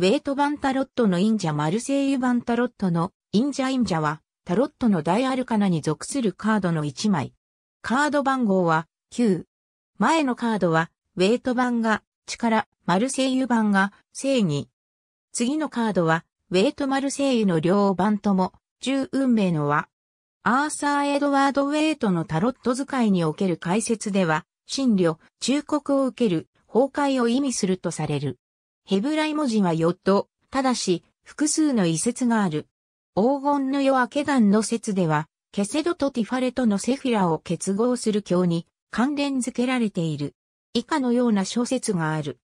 ウェイト版タロットの忍者マルセイユ版タロットの忍者忍者はタロットの大アルカナに属するカードの1枚。カード番号は9。前のカードはウェイト版が力、マルセイユ版が正義。次のカードはウェイトマルセイユの両版とも10運命の和。アーサー・エドワード・ウェイトのタロット使いにおける解説では、診療、忠告を受ける、崩壊を意味するとされる。ヘブライ文字はヨット、ただし、複数の遺説がある。黄金の夜明け団の説では、ケセドとティファレとのセフィラを結合する教に関連付けられている。以下のような小説がある。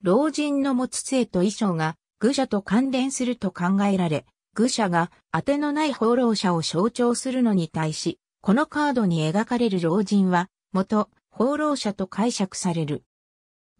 老人の持つ杖と衣装が愚者と関連すると考えられ、愚者が当てのない放浪者を象徴するのに対し、このカードに描かれる老人は、元放浪者と解釈される。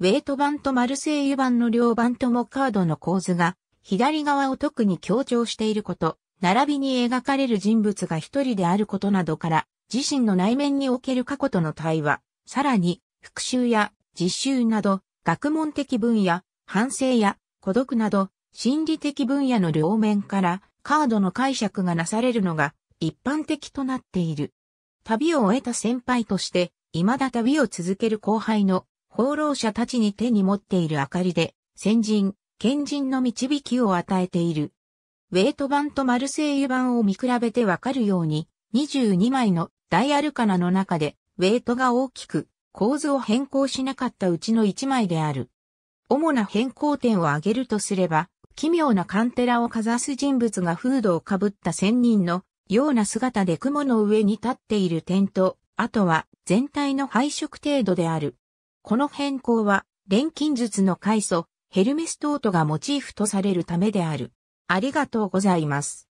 ウェイト版とマルセイユ版の両版ともカードの構図が、左側を特に強調していること、並びに描かれる人物が一人であることなどから、自身の内面における過去との対話、さらに、復習や実習など、学問的分野、反省や孤独など、心理的分野の両面から、カードの解釈がなされるのが、一般的となっている。旅を終えた先輩として、未だ旅を続ける後輩の放浪者たちに手に持っている明かりで、先人、賢人の導きを与えている。ウェイト版とマルセイユ版を見比べてわかるように、22枚のダイアルカナの中で、ウェイトが大きく、構図を変更しなかったうちの1枚である。主な変更点を挙げるとすれば、奇妙なカンテラをかざす人物がフードをかぶった仙人のような姿で雲の上に立っている点と、あとは全体の配色程度である。この変更は、錬金術の開祖、ヘルメストートがモチーフとされるためである。ありがとうございます。